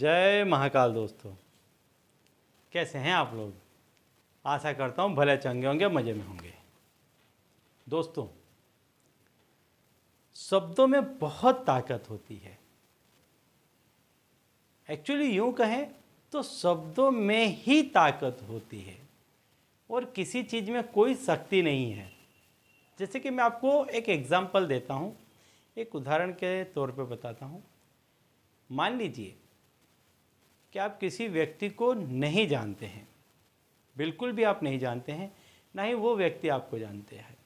जय महाकाल दोस्तों कैसे हैं आप लोग आशा करता हूँ भले चंगे होंगे मज़े में होंगे दोस्तों शब्दों में बहुत ताकत होती है एक्चुअली यूँ कहें तो शब्दों में ही ताकत होती है और किसी चीज़ में कोई शक्ति नहीं है जैसे कि मैं आपको एक एग्ज़ाम्पल देता हूँ एक उदाहरण के तौर पे बताता हूँ मान लीजिए कि आप किसी व्यक्ति को नहीं जानते हैं बिल्कुल भी आप नहीं जानते हैं ना ही वो व्यक्ति आपको जानते हैं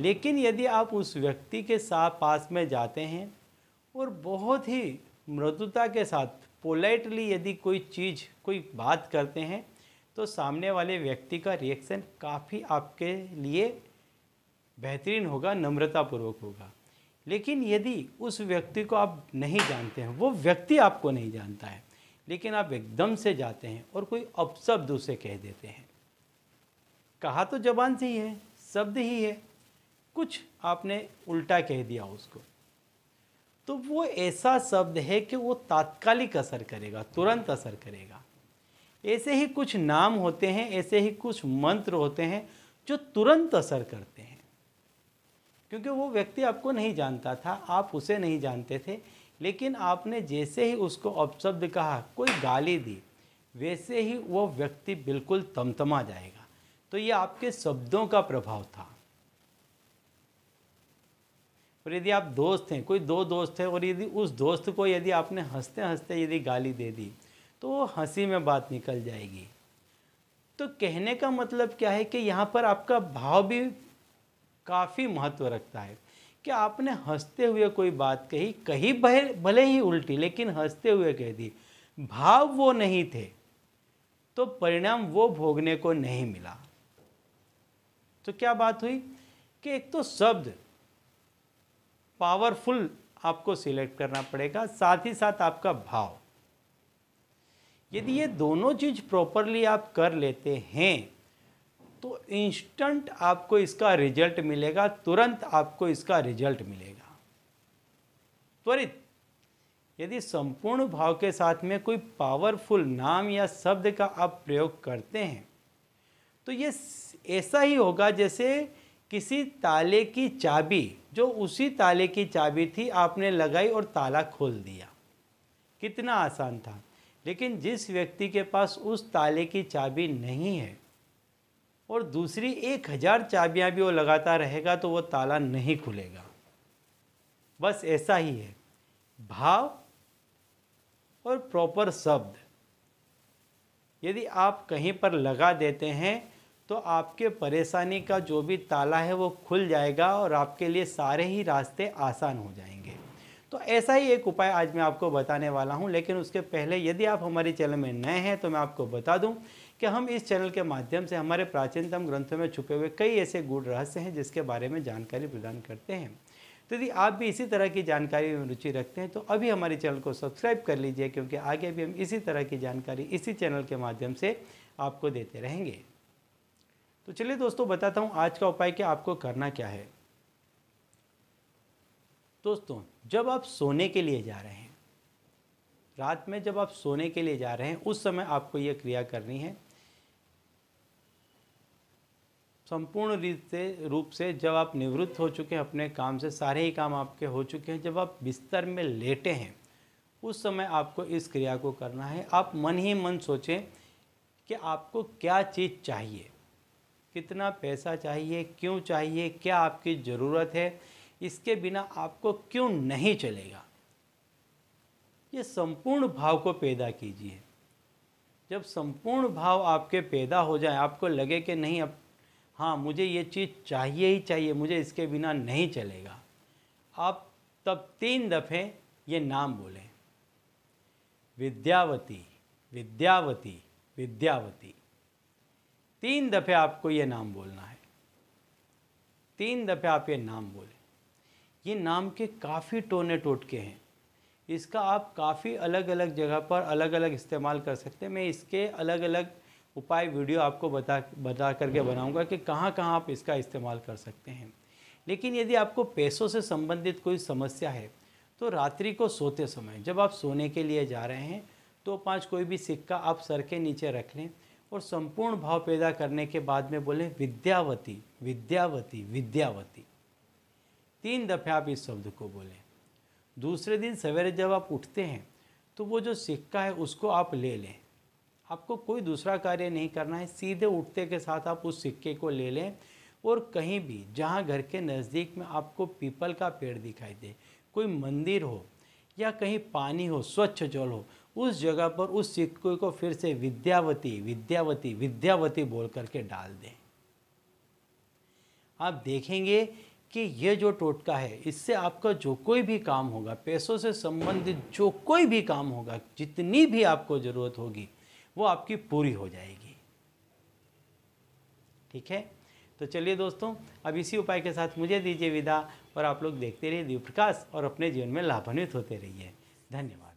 लेकिन यदि आप उस व्यक्ति के साथ पास में जाते हैं और बहुत ही मृदुता के साथ पोलाइटली यदि कोई चीज़ कोई बात करते हैं तो सामने वाले व्यक्ति का रिएक्शन काफ़ी आपके लिए बेहतरीन होगा नम्रतापूर्वक होगा लेकिन यदि उस व्यक्ति को आप नहीं जानते हैं वो व्यक्ति आपको नहीं जानता है लेकिन आप एकदम से जाते हैं और कोई अपशब्द उसे कह देते हैं कहा तो जबान से ही है शब्द ही है कुछ आपने उल्टा कह दिया उसको तो वो ऐसा शब्द है कि वो तात्कालिक असर करेगा तुरंत असर करेगा ऐसे ही कुछ नाम होते हैं ऐसे ही कुछ मंत्र होते हैं जो तुरंत असर करते हैं क्योंकि वो व्यक्ति आपको नहीं जानता था आप उसे नहीं जानते थे लेकिन आपने जैसे ही उसको अपशब्द कहा कोई गाली दी वैसे ही वो व्यक्ति बिल्कुल तमतमा जाएगा तो ये आपके शब्दों का प्रभाव था और यदि आप दोस्त हैं कोई दो दोस्त हैं और यदि उस दोस्त को यदि आपने हंसते हंसते यदि गाली दे दी तो वो हंसी में बात निकल जाएगी तो कहने का मतलब क्या है कि यहाँ पर आपका भाव भी काफ़ी महत्व रखता है कि आपने हंसते हुए कोई बात कही कही भले ही उल्टी लेकिन हंसते हुए कह दी भाव वो नहीं थे तो परिणाम वो भोगने को नहीं मिला तो क्या बात हुई कि एक तो शब्द पावरफुल आपको सिलेक्ट करना पड़ेगा साथ ही साथ आपका भाव यदि ये दोनों चीज़ प्रॉपरली आप कर लेते हैं तो इंस्टेंट आपको इसका रिजल्ट मिलेगा तुरंत आपको इसका रिजल्ट मिलेगा त्वरित यदि संपूर्ण भाव के साथ में कोई पावरफुल नाम या शब्द का आप प्रयोग करते हैं तो ये ऐसा ही होगा जैसे किसी ताले की चाबी जो उसी ताले की चाबी थी आपने लगाई और ताला खोल दिया कितना आसान था लेकिन जिस व्यक्ति के पास उस ताले की चाबी नहीं है और दूसरी एक हज़ार चाबियाँ भी वो लगाता रहेगा तो वो ताला नहीं खुलेगा बस ऐसा ही है भाव और प्रॉपर शब्द यदि आप कहीं पर लगा देते हैं तो आपके परेशानी का जो भी ताला है वो खुल जाएगा और आपके लिए सारे ही रास्ते आसान हो जाएंगे तो ऐसा ही एक उपाय आज मैं आपको बताने वाला हूँ लेकिन उसके पहले यदि आप हमारे चैनल में नए हैं तो मैं आपको बता दूँ कि हम इस चैनल के माध्यम से हमारे प्राचीनतम ग्रंथों में छुपे हुए कई ऐसे गूढ़ रहस्य हैं जिसके बारे में जानकारी प्रदान करते हैं तो यदि आप भी इसी तरह की जानकारी में रुचि रखते हैं तो अभी हमारे चैनल को सब्सक्राइब कर लीजिए क्योंकि आगे भी हम इसी तरह की जानकारी इसी चैनल के माध्यम से आपको देते रहेंगे तो चलिए दोस्तों बताता हूँ आज का उपाय कि आपको करना क्या है दोस्तों जब आप सोने के लिए जा रहे हैं रात में जब आप सोने के लिए जा रहे हैं उस समय आपको ये क्रिया करनी है संपूर्ण रीत से रूप से जब आप निवृत्त हो चुके हैं अपने काम से सारे ही काम आपके हो चुके हैं जब आप बिस्तर में लेटे हैं उस समय आपको इस क्रिया को करना है आप मन ही मन सोचें कि आपको क्या चीज़ चाहिए कितना पैसा चाहिए क्यों चाहिए क्या आपकी ज़रूरत है इसके बिना आपको क्यों नहीं चलेगा ये संपूर्ण भाव को पैदा कीजिए जब संपूर्ण भाव आपके पैदा हो जाए आपको लगे कि नहीं अब हाँ मुझे ये चीज़ चाहिए ही चाहिए मुझे इसके बिना नहीं चलेगा आप तब तीन दफ़े ये नाम बोलें विद्यावती विद्यावती विद्यावती तीन दफ़े आपको ये नाम बोलना है तीन दफ़े आप ये नाम बोलें ये नाम के काफ़ी टोने टोटके हैं इसका आप काफ़ी अलग अलग जगह पर अलग अलग इस्तेमाल कर सकते हैं मैं इसके अलग अलग उपाय वीडियो आपको बता बता करके बनाऊंगा कि कहाँ कहाँ आप इसका इस्तेमाल कर सकते हैं लेकिन यदि आपको पैसों से संबंधित कोई समस्या है तो रात्रि को सोते समय जब आप सोने के लिए जा रहे हैं तो पाँच कोई भी सिक्का आप सर के नीचे रख लें और संपूर्ण भाव पैदा करने के बाद में बोलें विद्यावती विद्यावती विद्यावती तीन दफ़े आप इस शब्द को बोलें दूसरे दिन सवेरे जब आप उठते हैं तो वो जो सिक्का है उसको आप ले लें आपको कोई दूसरा कार्य नहीं करना है सीधे उठते के साथ आप उस सिक्के को ले लें और कहीं भी जहाँ घर के नज़दीक में आपको पीपल का पेड़ दिखाई दे कोई मंदिर हो या कहीं पानी हो स्वच्छ जल हो उस जगह पर उस सिक्के को फिर से विद्यावती विद्यावती विद्यावती बोल करके डाल दें आप देखेंगे कि ये जो टोटका है इससे आपका जो कोई भी काम होगा पैसों से संबंधित जो कोई भी काम होगा जितनी भी आपको ज़रूरत होगी वो आपकी पूरी हो जाएगी ठीक है तो चलिए दोस्तों अब इसी उपाय के साथ मुझे दीजिए विदा और आप लोग देखते रहिए दीप प्रकाश और अपने जीवन में लाभान्वित होते रहिए धन्यवाद